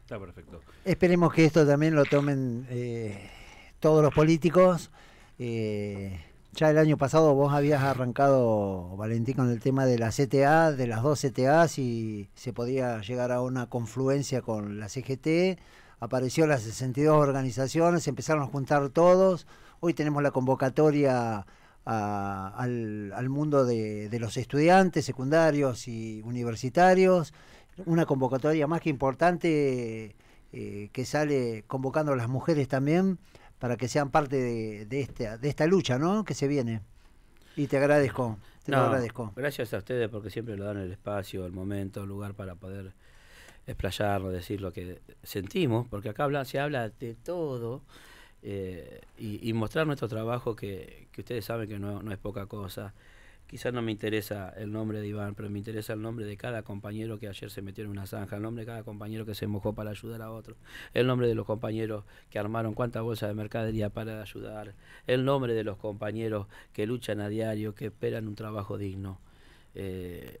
A: Está perfecto.
B: Esperemos que esto también lo tomen eh, todos los políticos. Eh, ya el año pasado vos habías arrancado, Valentín, con el tema de las CTA, de las dos CTAs, y se podía llegar a una confluencia con la CGT. Apareció las 62 organizaciones, empezaron a juntar todos. Hoy tenemos la convocatoria al, mundo de, los estudiantes secundarios y universitarios, una convocatoria más que importante eh, que sale convocando a las mujeres también para que sean parte de, esta, de esta lucha ¿no? que se viene. Y te agradezco, te lo agradezco.
C: Gracias a ustedes porque siempre lo dan el espacio, el momento, el lugar para poder explayarnos, decir lo que sentimos, porque acá habla, se habla de todo eh, y, mostrar nuestro trabajo que, ustedes saben que no, no es poca cosa quizás no me interesa el nombre de Iván, pero me interesa el nombre de cada compañero que ayer se metió en una zanja, el nombre de cada compañero que se mojó para ayudar a otro, el nombre de los compañeros que armaron cuántas bolsas de mercadería para ayudar, el nombre de los compañeros que luchan a diario, que esperan un trabajo digno. Eh,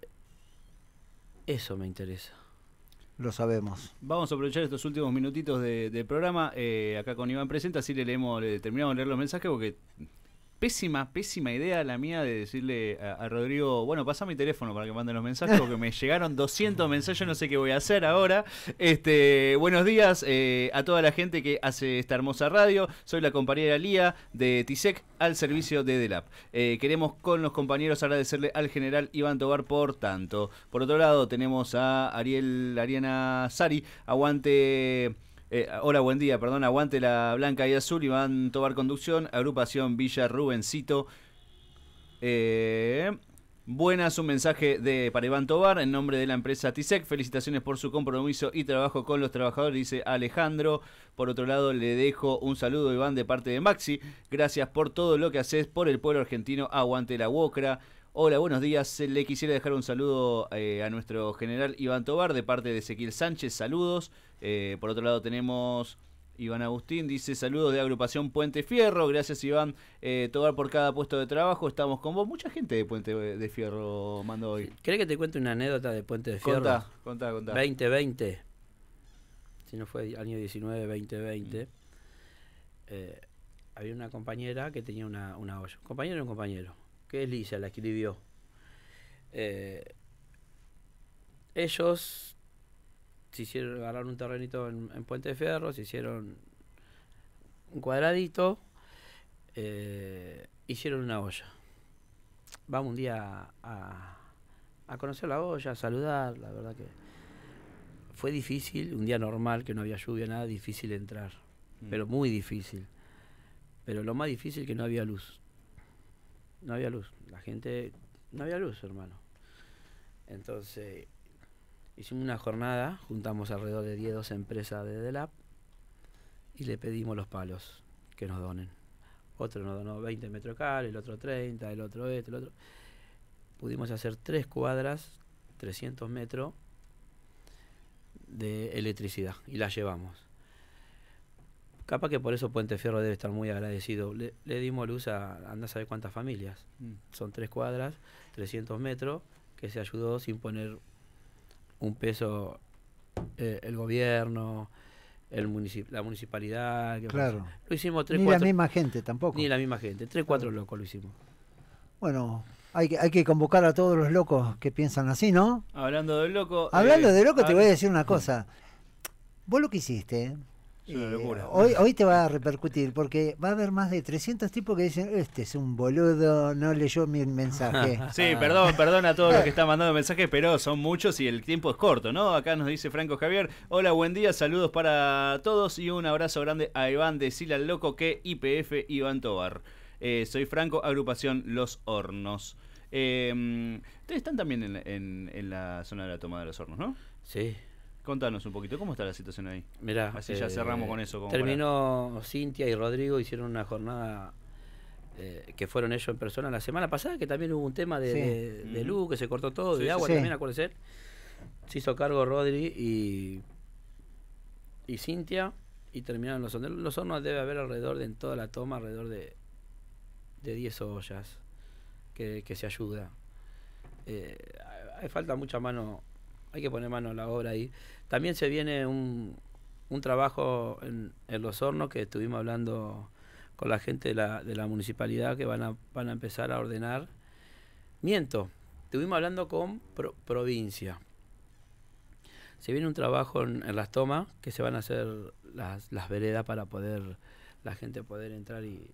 C: eso me interesa. Lo sabemos.
A: Vamos a aprovechar estos últimos minutitos de, programa. Eh, acá con Iván Presenta, así le leemos, le terminamos de leer los mensajes porque pésima, pésima idea la mía de decirle a, Rodrigo, bueno, pasa mi teléfono para que mande los mensajes, porque me llegaron 200 mensajes, no sé qué voy a hacer ahora. Este, buenos días eh, a toda la gente que hace esta hermosa radio. Soy la compañera Lía de TISEC al servicio de DELAP. Eh, queremos con los compañeros agradecerle al general Iván Tobar por tanto. Por otro lado, tenemos a Ariel, Ariana Sari, aguante... Eh, hola, buen día, perdón, aguante la blanca y azul, Iván Tobar Conducción, agrupación Villa Rubencito. Eh, buenas, un mensaje de, para Iván Tobar en nombre de la empresa TISEC. Felicitaciones por su compromiso y trabajo con los trabajadores, dice Alejandro. Por otro lado, le dejo un saludo, Iván, de parte de Maxi. Gracias por todo lo que haces por el pueblo argentino. Aguante la UOCRA. Hola, buenos días. Le quisiera dejar un saludo eh, a nuestro general Iván Tobar de parte de Ezequiel Sánchez. Saludos. Eh, por otro lado tenemos... Iván Agustín dice saludos de agrupación Puente Fierro, gracias Iván eh, Tobar por cada puesto de trabajo, estamos con vos. Mucha gente de Puente eh, de Fierro mando hoy. ¿Crees que te cuente una anécdota de Puente de Fierro? Contá, contá, contá. 2020, si no fue
C: año 19, 2020, mm. eh, había una compañera que tenía una, una olla, compañero y un compañero, que es Lisa, la escribió. Eh, ellos se hicieron, agarraron un terrenito en, Puente de Ferro, se hicieron un cuadradito, eh, hicieron una olla. Vamos un día a, conocer la olla, a saludar, la verdad que fue difícil, un día normal que no había lluvia, nada, difícil entrar, mm. pero muy difícil. Pero lo más difícil que no había luz. No había luz, la gente, no había luz, hermano. Entonces, Hicimos una jornada, juntamos alrededor de 10, 12 empresas de DELAP y le pedimos los palos que nos donen. Otro nos donó 20 metrocal, el otro 30, el otro este, el otro. Pudimos hacer tres cuadras, 300 metros de electricidad y la llevamos. Capaz que por eso Puente Fierro debe estar muy agradecido. Le, dimos luz a, anda a saber cuántas familias. Mm. Son tres cuadras, 300 metros, que se ayudó sin poner un peso eh, el gobierno, el la municipalidad. Claro. Lo hicimos tres, Ni la misma gente tampoco. Ni la misma gente. Tres, cuatro locos lo hicimos.
B: Bueno, hay que, hay que convocar a todos los locos que piensan así, ¿no?
A: Hablando de loco. Hablando eh, de loco, te voy a decir una cosa.
B: Vos lo que
C: hiciste
A: eh,
B: hoy, te va a repercutir porque va a haber más de 300 tipos que dicen, este es un boludo, no leyó mi mensaje. sí,
A: perdón, perdón a todos los que están mandando mensajes, pero son muchos y el tiempo es corto, ¿no? Acá nos dice Franco Javier, hola, buen día, saludos para todos y un abrazo grande a Iván de Sila Loco que IPF Iván Tobar. Eh, soy Franco, agrupación Los Hornos. Eh, ustedes están también en, en, en la zona de la toma de los hornos, ¿no? Sí. Contanos un poquito, ¿cómo está la situación ahí? Mirá, Así ya cerramos eh, con eso.
C: terminó Cintia y Rodrigo, hicieron una jornada eh, que fueron ellos en persona la semana pasada, que también hubo un tema de, luz, que se cortó todo, de agua también, acuérdense. Se hizo cargo Rodri y, y Cintia y terminaron los hornos. Los hornos debe haber alrededor de, en toda la toma, alrededor de, de 10 ollas que, se ayuda. Eh, hay falta mucha mano hay que poner mano a la obra ahí. También se viene un, trabajo en, Los Hornos que estuvimos hablando con la gente de la, municipalidad que van a, van a empezar a ordenar. Miento, estuvimos hablando con provincia. Se viene un trabajo en, las tomas que se van a hacer las, veredas para poder la gente poder entrar y,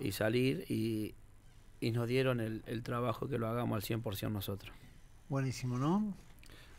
C: y salir y, nos dieron el, el trabajo que lo hagamos al 100% nosotros. Buenísimo, ¿no?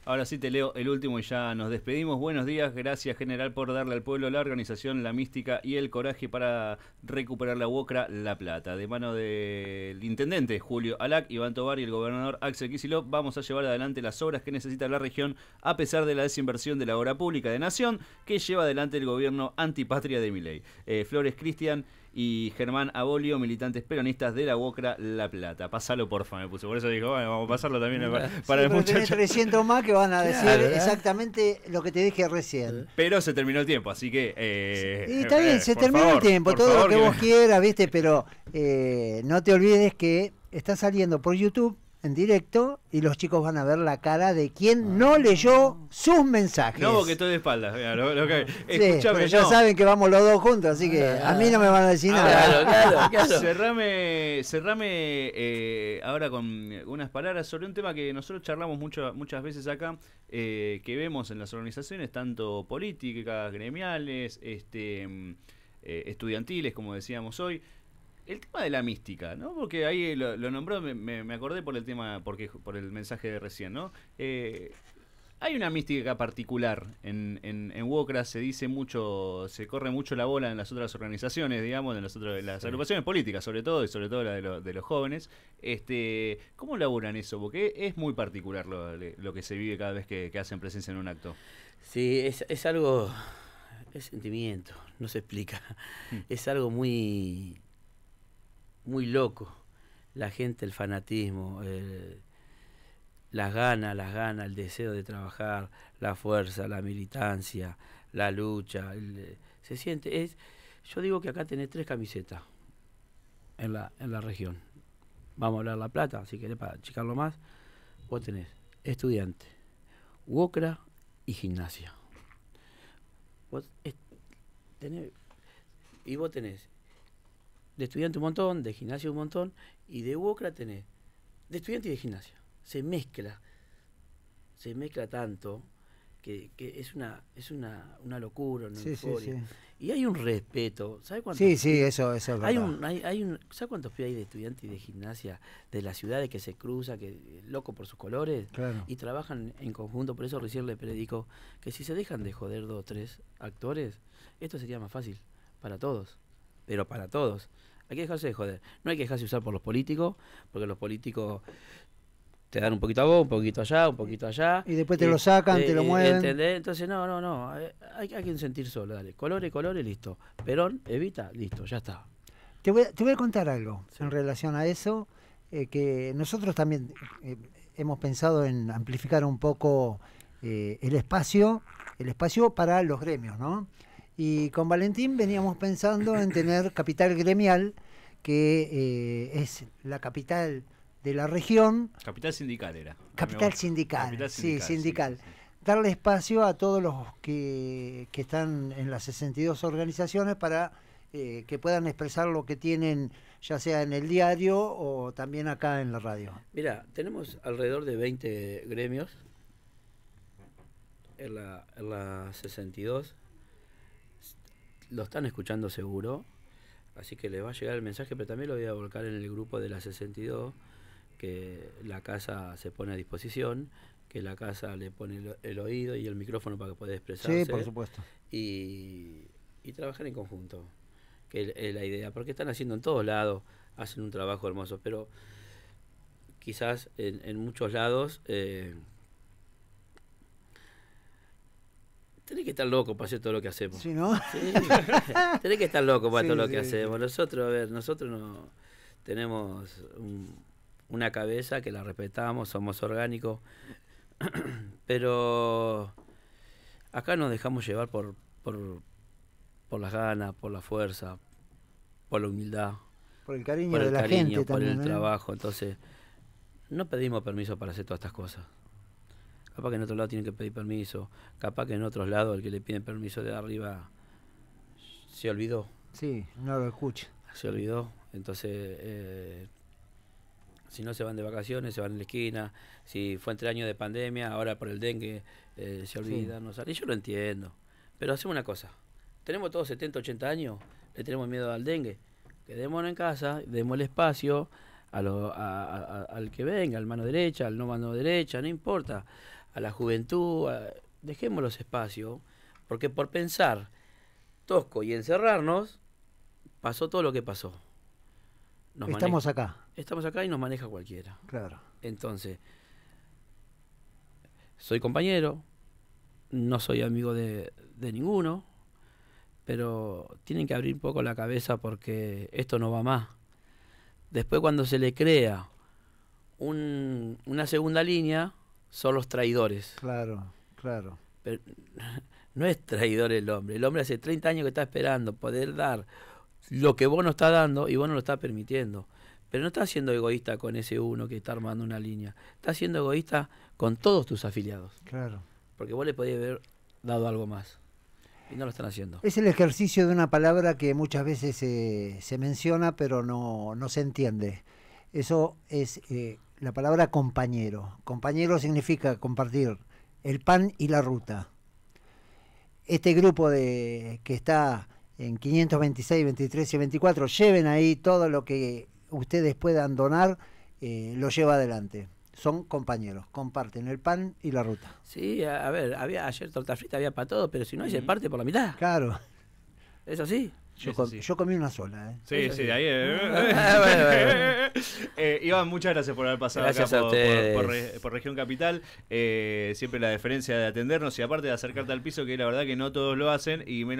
A: Ahora sí te leo el último y ya nos despedimos. Buenos días, gracias general por darle al pueblo la organización, la mística y el coraje para recuperar la UOCRA La Plata. De mano del intendente Julio Alac, Iván Tobar y el gobernador Axel Kicillof vamos a llevar adelante las obras que necesita la región a pesar de la desinversión de la obra pública de Nación que lleva adelante el gobierno antipatria de Miley. Eh, Flores Cristian y Germán Abolio, militantes peronistas de la UOCRA La Plata. Pásalo porfa, me puso. Por eso dijo, vamos a pasarlo también para, el muchacho
B: van a decir ¿eh? exactamente lo que te dije recién.
A: Pero se terminó el tiempo, así que. Eh, está bien, eh, se terminó el tiempo, todo lo que, vos quieras,
B: ¿viste? Pero no te olvides que está saliendo por YouTube en directo y los chicos van a ver la cara de quien ah. no leyó sus mensajes. No,
A: que estoy de espaldas. Mira, pero ya saben
B: que vamos los dos juntos, así que ah, a mí no me van a decir ah, nada.
A: Cerrame, eh, ahora con unas palabras sobre un tema que nosotros charlamos mucho, muchas veces acá, eh, que vemos en las organizaciones, tanto políticas, gremiales, este, mm, eh, estudiantiles, como decíamos hoy. El tema de la mística, ¿no? Porque ahí lo, nombró, me, acordé por el tema, porque por el mensaje de recién, ¿no? Eh, hay una mística particular en, en, se dice mucho, se corre mucho la bola en las otras organizaciones, digamos, en las otras, las agrupaciones políticas, sobre todo, y sobre todo la de, los jóvenes. Este, ¿Cómo laburan eso? Porque es muy particular lo, que se vive cada vez que, hacen presencia en un acto. Sí, es, algo,
C: es sentimiento, no se explica. Hmm. Es algo muy muy loco. La gente, el fanatismo, las ganas, las ganas, el deseo de trabajar, la fuerza, la militancia, la lucha. Eh, se siente. Es, yo digo que acá tenés tres camisetas en la, región. Vamos a hablar La Plata, si querés, para checarlo más. Vos tenés estudiante, UOCRA y gimnasia. y vos tenés de estudiante un montón, de gimnasia un montón, y de UOCRA tenés de estudiante y de gimnasia. Se mezcla, se mezcla tanto que, que es una es una, una locura, una euforia. Y hay un respeto, ¿sabes cuántos? Sí, sí, eso, eso es hay Un, hay, un, ¿Sabes cuántos pibes hay de estudiantes y de gimnasia de las ciudades que se cruzan, que loco por sus colores? Y trabajan en conjunto, por eso recién le predico que si se dejan de joder dos o tres actores, esto sería más fácil para todos, pero para todos. Hay que dejarse de joder. No hay que dejarse usar por los políticos, porque los políticos te dan un poquito a vos, un poquito allá, un poquito allá. Y después te lo sacan, te lo eh, mueven. Entonces, no, no, no. Eh, hay, que sentir solo, dale. Colores, colores, listo. Perón, evita, listo, ya está.
B: Te voy, a contar algo en relación a eso, eh, que nosotros también hemos pensado en amplificar un poco el espacio, el espacio para los gremios, ¿no? Y con Valentín veníamos pensando en tener capital gremial, que eh, es la capital de la región.
A: Capital sindical era. Capital
B: sindical, sí, sindical. Darle espacio a todos los que, están en las 62 organizaciones para eh, que puedan expresar lo que tienen, ya sea en el diario o también acá en la radio.
C: Mira, tenemos alrededor de 20 gremios en la, en la 62 lo están escuchando seguro, así que les va a llegar el mensaje, pero también lo voy a volcar en el grupo de la 62, que la casa se pone a disposición, que la casa le pone el, oído y el micrófono para que pueda expresarse. Sí, por supuesto. Y, y trabajar en conjunto, que es la idea, porque están haciendo en todos lados, hacen un trabajo hermoso, pero quizás en, en muchos lados... Eh, Tenés que estar loco para hacer todo lo que hacemos. Sí, ¿no? tenés que estar loco para todo lo que hacemos. Nosotros, a ver, nosotros no tenemos una cabeza que la respetamos, somos orgánicos, pero acá nos dejamos llevar por, por, las ganas, por la fuerza, por la humildad. Por el cariño por el por el ¿eh? trabajo. Entonces, no pedimos permiso para hacer todas estas cosas capaz que en otro lado tienen que pedir permiso, capaz que en otros lados el que le piden permiso de arriba se olvidó. Sí, no lo escucha. Se olvidó, entonces eh, si no se van de vacaciones, se van en la esquina, si fue entre años de pandemia, ahora por el dengue eh, se olvida no sale. Yo lo entiendo, pero hacemos una cosa, tenemos todos 70, 80 años, le tenemos miedo al dengue, quedémonos en casa, demos el espacio. al que venga, al mano derecha, al no mano derecha, no importa a la juventud, dejemos los espacios, porque por pensar tosco y encerrarnos, pasó todo lo que pasó. estamos acá. Estamos acá y nos maneja cualquiera. Claro. Entonces, soy compañero, no soy amigo de, de ninguno, pero tienen que abrir un poco la cabeza porque esto no va más. Después cuando se le crea un, una segunda línea, son los traidores. Claro, claro. no es traidor el hombre. El hombre hace 30 años que está esperando poder dar lo que vos no estás dando y vos no lo estás permitiendo. Pero no estás siendo egoísta con ese uno que está armando una línea. Estás siendo egoísta con todos tus afiliados. Claro. Porque vos le podías haber dado algo más. Y no lo están haciendo.
B: Es el ejercicio de una palabra que muchas veces se menciona pero no, se entiende. Eso es eh, la palabra compañero. Compañero significa compartir el pan y la ruta. Este grupo de que está en 526, 23 y 24, lleven ahí todo lo que ustedes puedan donar, eh, lo lleva adelante. Son compañeros, comparten el pan y la ruta. Sí,
C: a, ver, había ayer torta frita, había para todo, pero si no, hay se parte por la mitad. Claro. Eso sí.
B: Yo, comí una sola, ¿eh? Sí,
A: sí, ahí. Eh. Ah, eh, Iván, muchas gracias por haber pasado por, Región Capital. Eh, siempre la diferencia de atendernos y aparte de acercarte al piso, que la verdad que no todos lo hacen y menos